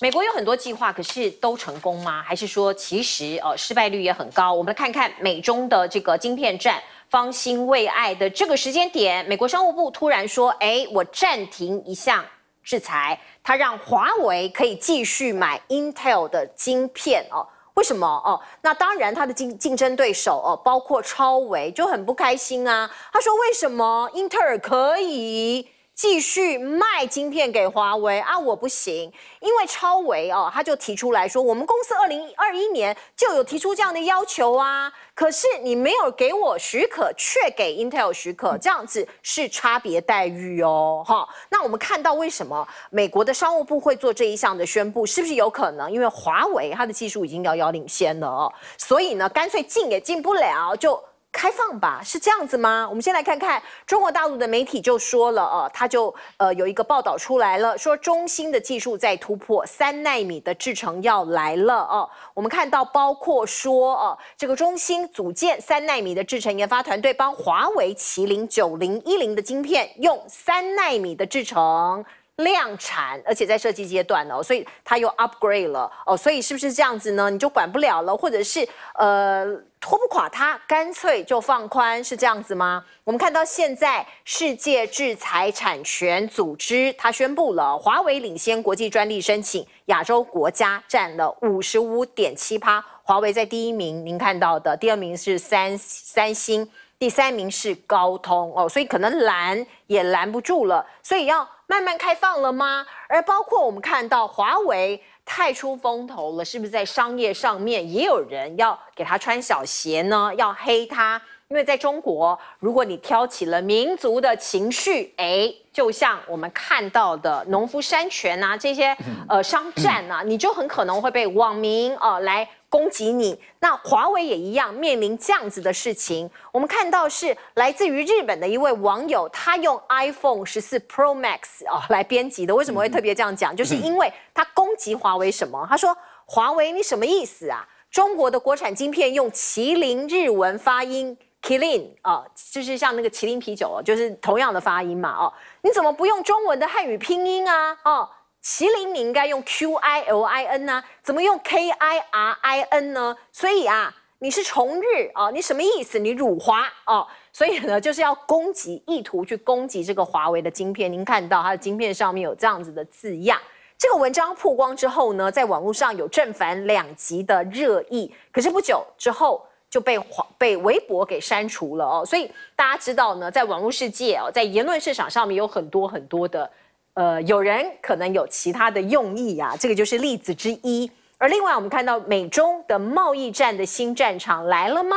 美国有很多计划，可是都成功吗？还是说其实呃失败率也很高？我们来看看美中的这个晶片战方兴未艾的这个时间点，美国商务部突然说：“哎，我暂停一项制裁，他让华为可以继续买 Intel 的晶片哦。”为什么哦？那当然，他的竞竞争对手哦，包括超微就很不开心啊。他说：“为什么英特尔可以？”继续卖晶片给华为啊，我不行，因为超微哦，他就提出来说，我们公司二零二一年就有提出这样的要求啊，可是你没有给我许可，却给 Intel 许可，这样子是差别待遇哦，哈，那我们看到为什么美国的商务部会做这一项的宣布，是不是有可能因为华为它的技术已经遥遥领先了，哦，所以呢，干脆进也进不了，就。开放吧，是这样子吗？我们先来看看中国大陆的媒体就说了，哦，他就呃有一个报道出来了，说中兴的技术在突破三纳米的制程要来了，哦，我们看到包括说，哦，这个中兴组建三纳米的制程研发团队，帮华为麒麟九零一零的晶片用三纳米的制程。量产，而且在设计阶段哦，所以它又 upgrade 了哦，所以是不是这样子呢？你就管不了了，或者是呃拖不垮它，干脆就放宽是这样子吗？我们看到现在世界制裁产权组织，它宣布了华为领先国际专利申请，亚洲国家占了五十五点七趴，华为在第一名，您看到的第二名是三三星。第三名是高通哦，所以可能拦也拦不住了，所以要慢慢开放了吗？而包括我们看到华为太出风头了，是不是在商业上面也有人要给他穿小鞋呢？要黑他？因为在中国，如果你挑起了民族的情绪，哎，就像我们看到的农夫山泉啊这些呃商战啊，你就很可能会被网民哦来攻击你。那华为也一样面临这样子的事情。我们看到是来自于日本的一位网友，他用 iPhone 十四 Pro Max 啊来编辑的。为什么会特别这样讲？就是因为他攻击华为什么？他说：“华为，你什么意思啊？中国的国产晶片用麒麟日文发音。”麒 n 啊，就是像那个麒麟啤酒，就是同样的发音嘛，哦，你怎么不用中文的汉语拼音啊？哦，麒麟你应该用 Q I L I N 啊，怎么用 K I R I N 呢？所以啊，你是重日啊，你什么意思？你辱华哦，所以呢，就是要攻击意图去攻击这个华为的晶片。您看到它的晶片上面有这样子的字样。这个文章曝光之后呢，在网络上有正反两极的热议。可是不久之后。就被黄被微博给删除了哦，所以大家知道呢，在网络世界哦，在言论市场上面有很多很多的，呃，有人可能有其他的用意啊，这个就是例子之一。而另外，我们看到美中的贸易战的新战场来了吗？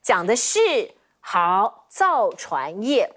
讲的是好造船业，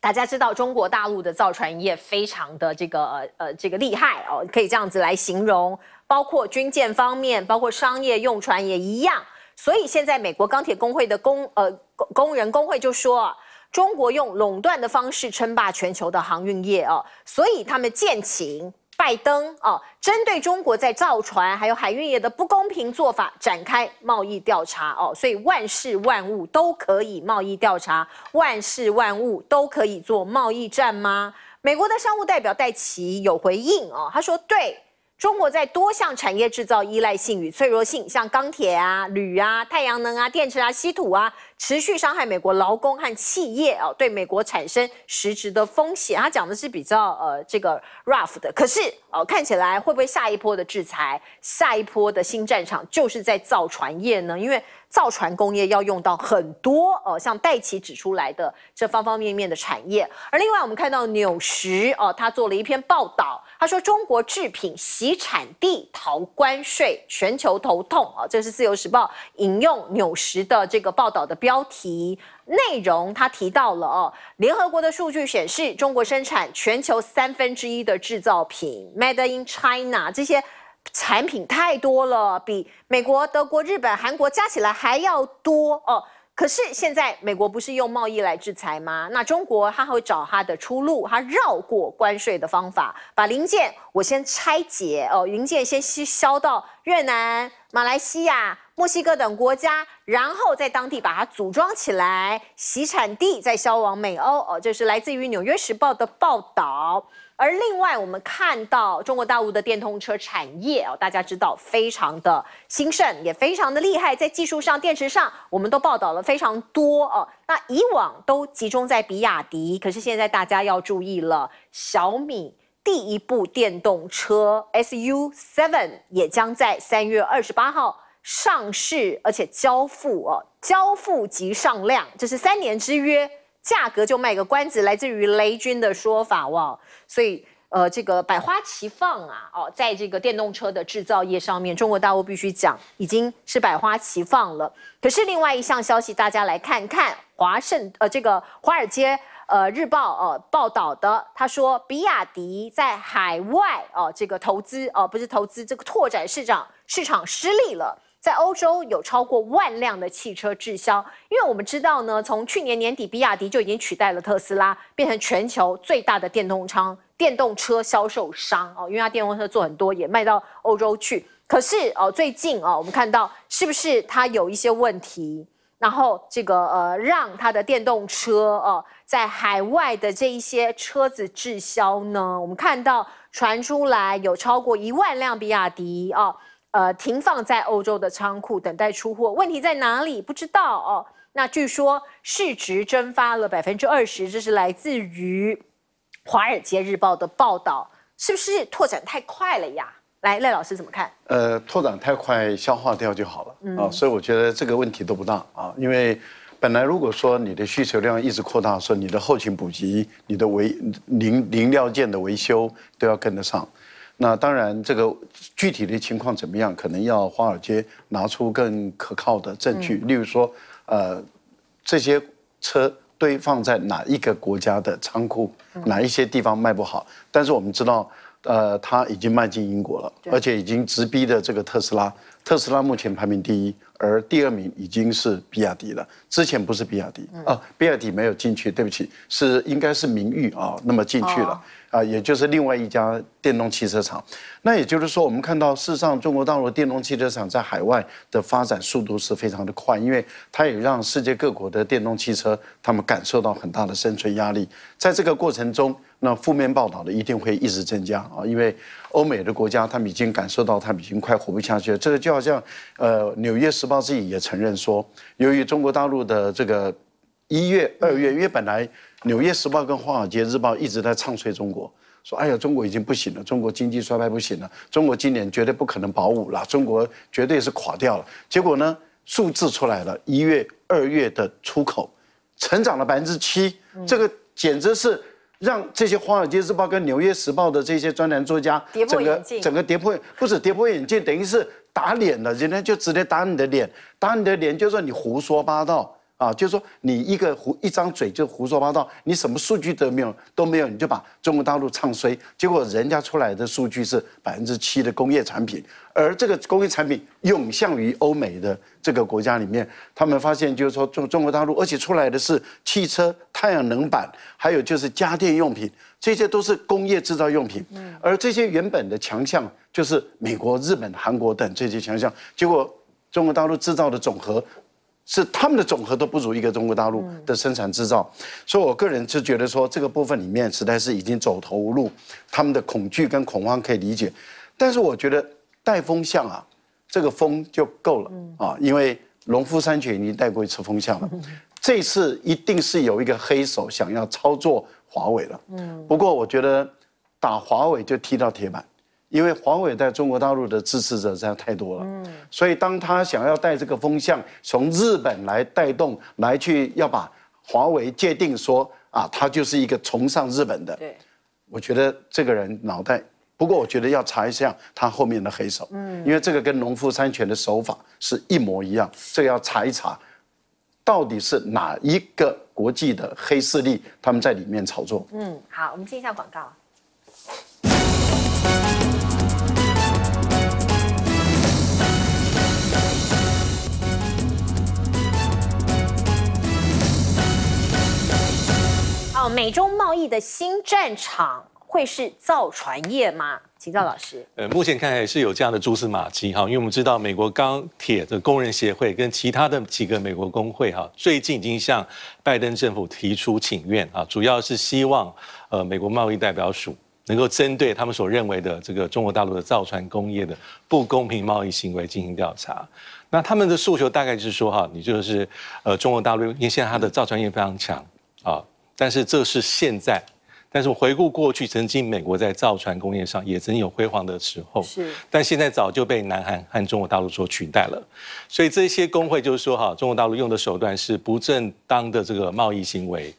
大家知道中国大陆的造船业非常的这个呃这个厉害哦，可以这样子来形容，包括军舰方面，包括商业用船也一样。所以现在美国钢铁工会的工呃工工人工会就说啊，中国用垄断的方式称霸全球的航运业啊，所以他们建请拜登啊，针对中国在造船还有海运业的不公平做法展开贸易调查哦，所以万事万物都可以贸易调查，万事万物都可以做贸易战吗？美国的商务代表戴奇有回应哦，他说对。中国在多项产业制造依赖性与脆弱性，像钢铁啊、铝啊、太阳能啊、电池啊、稀土啊，持续伤害美国劳工和企业哦，对美国产生实质的风险。他讲的是比较呃这个 rough 的，可是哦，看起来会不会下一波的制裁，下一波的新战场就是在造船业呢？因为造船工业要用到很多哦，像戴奇指出来的这方方面面的产业。而另外我们看到纽时哦，他做了一篇报道。他说：“中国制品洗产地逃关税，全球头痛啊！这是《自由时报》引用纽时的这个报道的标题内容。他提到了哦，联合国的数据显示，中国生产全球三分之一的制造品，Made in China，这些产品太多了，比美国、德国、日本、韩国加起来还要多哦。”可是现在美国不是用贸易来制裁吗？那中国它会找它的出路，它绕过关税的方法，把零件我先拆解哦，零件先销到越南、马来西亚、墨西哥等国家，然后在当地把它组装起来，洗产地再销往美欧哦，这是来自于《纽约时报》的报道。而另外，我们看到中国大陆的电动车产业啊，大家知道非常的兴盛，也非常的厉害，在技术上、电池上，我们都报道了非常多哦。那以往都集中在比亚迪，可是现在大家要注意了，小米第一部电动车 SU7 也将在三月二十八号上市，而且交付哦，交付即上量，这是三年之约。价格就卖个关子，来自于雷军的说法哇，所以呃这个百花齐放啊哦，在这个电动车的制造业上面，中国大陆必须讲已经是百花齐放了。可是另外一项消息，大家来看看华盛呃这个华尔街呃日报呃报道的，他说比亚迪在海外哦，这个投资哦，不是投资这个拓展市场市场失利了。在欧洲有超过万辆的汽车滞销，因为我们知道呢，从去年年底，比亚迪就已经取代了特斯拉，变成全球最大的电动仓电动车销售商哦，因为它电动车做很多，也卖到欧洲去。可是哦，最近哦，我们看到是不是它有一些问题，然后这个呃，让它的电动车哦，在海外的这一些车子滞销呢？我们看到传出来有超过一万辆比亚迪哦。呃，停放在欧洲的仓库等待出货，问题在哪里？不知道哦。那据说市值蒸发了百分之二十，这是来自于《华尔街日报》的报道，是不是拓展太快了呀？来，赖老师怎么看？呃，拓展太快消化掉就好了啊，所以我觉得这个问题都不大啊，因为本来如果说你的需求量一直扩大，说你的后勤补给、你的维零零料件的维修都要跟得上。那当然，这个具体的情况怎么样，可能要华尔街拿出更可靠的证据。例如说，呃，这些车堆放在哪一个国家的仓库，哪一些地方卖不好？但是我们知道。呃，它已经迈进英国了，而且已经直逼的这个特斯拉。特斯拉目前排名第一，而第二名已经是比亚迪了。之前不是比亚迪啊，比亚迪没有进去，对不起，是应该是名誉啊，那么进去了啊，也就是另外一家电动汽车厂。那也就是说，我们看到，事实上，中国大陆电动汽车厂在海外的发展速度是非常的快，因为它也让世界各国的电动汽车他们感受到很大的生存压力。在这个过程中。那负面报道的一定会一直增加啊，因为欧美的国家他们已经感受到，他们已经快活不下去了。这个就好像，呃，《纽约时报》自己也承认说，由于中国大陆的这个一月、二月，因为本来《纽约时报》跟《华尔街日报》一直在唱衰中国，说哎呀，中国已经不行了，中国经济衰败不行了，中国今年绝对不可能保五了，中国绝对是垮掉了。结果呢，数字出来了，一月、二月的出口，成长了百分之七，这个简直是。让这些《华尔街日报》跟《纽约时报》的这些专栏作家，整个整个跌破，不是跌破眼镜，等于是打脸了。人家就直接打你的脸，打你的脸，就说你胡说八道。啊，就是说你一个胡一张嘴就胡说八道，你什么数据都没有都没有，你就把中国大陆唱衰，结果人家出来的数据是百分之七的工业产品，而这个工业产品涌向于欧美的这个国家里面，他们发现就是说中中国大陆，而且出来的是汽车、太阳能板，还有就是家电用品，这些都是工业制造用品，而这些原本的强项就是美国、日本、韩国等这些强项，结果中国大陆制造的总和。是他们的总和都不如一个中国大陆的生产制造，所以我个人就觉得说这个部分里面实在是已经走投无路，他们的恐惧跟恐慌可以理解，但是我觉得带风向啊，这个风就够了啊，因为农夫山泉已经带过一次风向了，这次一定是有一个黑手想要操作华为了，嗯，不过我觉得打华为就踢到铁板。因为华为在中国大陆的支持者实在太多了，嗯，所以当他想要带这个风向从日本来带动来去，要把华为界定说啊，他就是一个崇尚日本的，对，我觉得这个人脑袋，不过我觉得要查一下他后面的黑手，嗯，因为这个跟农夫山泉的手法是一模一样，所以要查一查，到底是哪一个国际的黑势力他们在里面炒作？嗯，好，我们接一下广告。美中贸易的新战场会是造船业吗？秦教老师，呃，目前看来是有这样的蛛丝马迹哈，因为我们知道美国钢铁的工人协会跟其他的几个美国工会哈，最近已经向拜登政府提出请愿啊，主要是希望呃美国贸易代表署能够针对他们所认为的这个中国大陆的造船工业的不公平贸易行为进行调查。那他们的诉求大概就是说哈，你就是呃中国大陆，因为现在它的造船业非常强啊。但是这是现在，但是我回顾过去，曾经美国在造船工业上也曾经有辉煌的时候，是，但现在早就被南韩和中国大陆所取代了，所以这些工会就是说哈，中国大陆用的手段是不正当的这个贸易行为，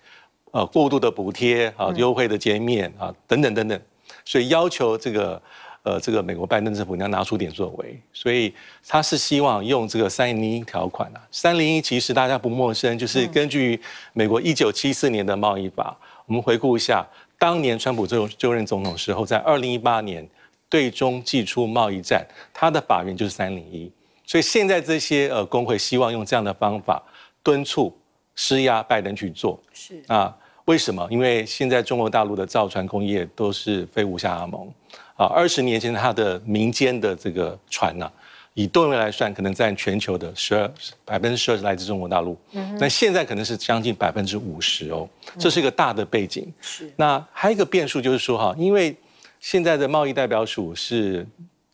呃，过度的补贴啊，优惠的减免啊，等等等等，所以要求这个。呃，这个美国拜登政府你要拿出点作为，所以他是希望用这个三零一条款啊。三零一其实大家不陌生，就是根据美国一九七四年的贸易法。我们回顾一下，当年川普就就任总统时候，在二零一八年对中祭出贸易战，他的法源就是三零一。所以现在这些呃工会希望用这样的方法敦促施压拜登去做。是啊，为什么？因为现在中国大陆的造船工业都是非无下阿盟。啊，二十年前他的民间的这个船啊，以吨位来算，可能占全球的十二百分之十二是来自中国大陆。嗯，那现在可能是将近百分之五十哦，这是一个大的背景。是。那还有一个变数就是说哈，因为现在的贸易代表署是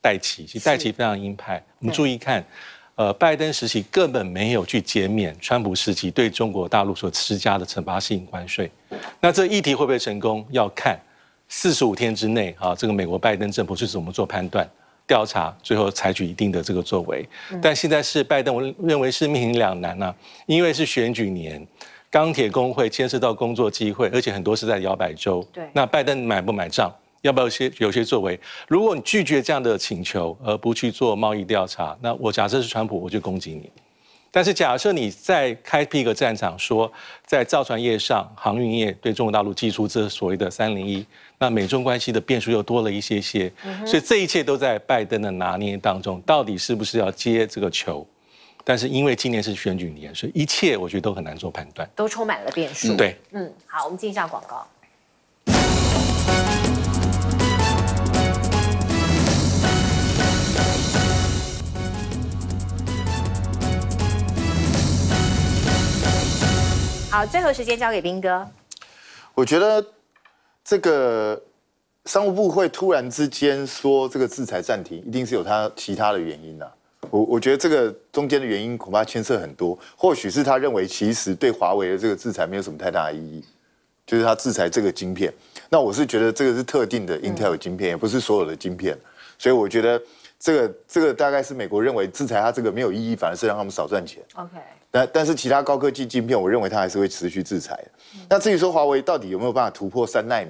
戴奇，其实戴奇非常鹰派。我们注意看，呃，拜登时期根本没有去减免川普时期对中国大陆所施加的惩罚性关税。那这议题会不会成功，要看。四十五天之内啊，这个美国拜登政府是怎么做判断、调查，最后采取一定的这个作为？但现在是拜登我认为是面临两难啊，因为是选举年，钢铁工会牵涉到工作机会，而且很多是在摇摆州。对，那拜登买不买账？要不要些有些作为？如果你拒绝这样的请求，而不去做贸易调查，那我假设是川普，我就攻击你。但是假设你在开辟一个战场，说在造船业上、航运业对中国大陆寄出这所谓的三零一。那美中关系的变数又多了一些些，所以这一切都在拜登的拿捏当中，到底是不是要接这个球？但是因为今年是选举年，所以一切我觉得都很难做判断，都充满了变数。对，嗯，好，我们进一下广告。好，最后时间交给斌哥，我觉得。这个商务部会突然之间说这个制裁暂停，一定是有它其他的原因的。我我觉得这个中间的原因恐怕牵涉很多，或许是他认为其实对华为的这个制裁没有什么太大的意义，就是他制裁这个晶片。那我是觉得这个是特定的 Intel 晶片，也不是所有的晶片。所以我觉得这个这个大概是美国认为制裁他这个没有意义，反而是让他们少赚钱。OK。但但是其他高科技晶片，我认为它还是会持续制裁的。那至于说华为到底有没有办法突破三纳米，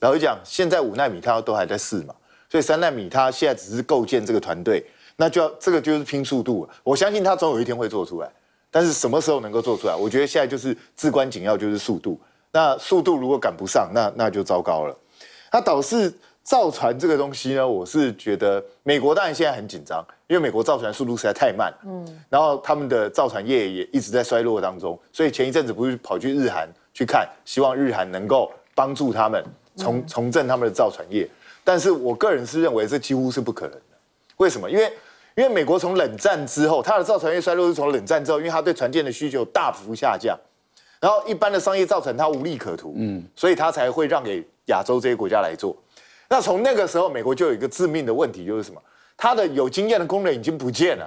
后就讲现在五纳米它都还在试嘛，所以三纳米它现在只是构建这个团队，那就要这个就是拼速度。我相信它总有一天会做出来，但是什么时候能够做出来，我觉得现在就是至关紧要就是速度。那速度如果赶不上，那那就糟糕了，它导致。造船这个东西呢，我是觉得美国当然现在很紧张，因为美国造船速度实在太慢，嗯，然后他们的造船业也一直在衰落当中，所以前一阵子不是跑去日韩去看，希望日韩能够帮助他们重重振他们的造船业，但是我个人是认为这几乎是不可能的，为什么？因为因为美国从冷战之后，它的造船业衰落是从冷战之后，因为它对船舰的需求大幅下降，然后一般的商业造船它无利可图，嗯，所以它才会让给亚洲这些国家来做。那从那个时候，美国就有一个致命的问题，就是什么？他的有经验的工人已经不见了，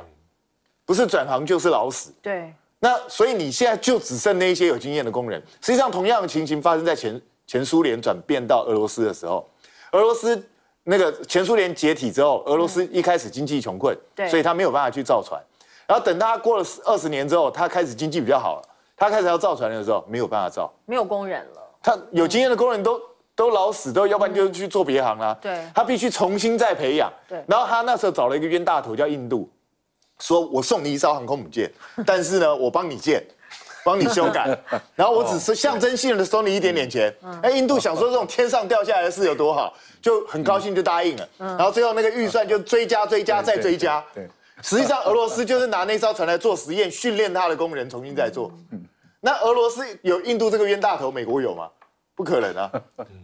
不是转行就是老死。对。那所以你现在就只剩那一些有经验的工人。实际上，同样的情形发生在前前苏联转变到俄罗斯的时候。俄罗斯那个前苏联解体之后，俄罗斯一开始经济穷困，所以他没有办法去造船。然后等他过了二十年之后，他开始经济比较好了，他开始要造船的时候，没有办法造，没有工人了。他有经验的工人都。都老死，都要不然就去做别行了。对，他必须重新再培养。对，然后他那时候找了一个冤大头叫印度，说我送你一艘航空母舰，但是呢，我帮你建，帮你修改，然后我只是象征性的收你一点点钱。哎，印度想说这种天上掉下来的事有多好，就很高兴就答应了。嗯。然后最后那个预算就追加、追加、再追加。对。实际上，俄罗斯就是拿那艘船来做实验，训练他的工人重新再做。那俄罗斯有印度这个冤大头，美国有吗？不可能啊！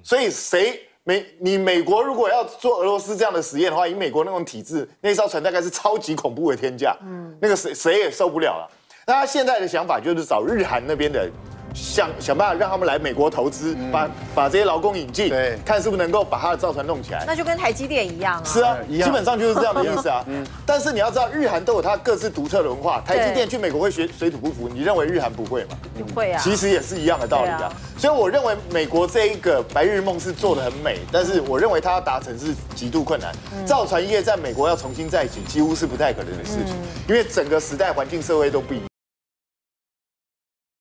所以谁美你美国如果要做俄罗斯这样的实验的话，以美国那种体制，那艘船大概是超级恐怖的天价，嗯，那个谁谁也受不了了。那他现在的想法就是找日韩那边的。想想办法让他们来美国投资，把把这些劳工引进，看是不是能够把他的造船弄起来。那就跟台积电一样啊。是啊，基本上就是这样的意思啊。嗯，但是你要知道，日韩都有它各自独特的文化。台积电去美国会学水土不服，你认为日韩不会吗？会啊。其实也是一样的道理啊。所以我认为美国这一个白日梦是做的很美，但是我认为它要达成是极度困难。造船业在美国要重新再起，几乎是不太可能的事情，因为整个时代环境、社会都不一。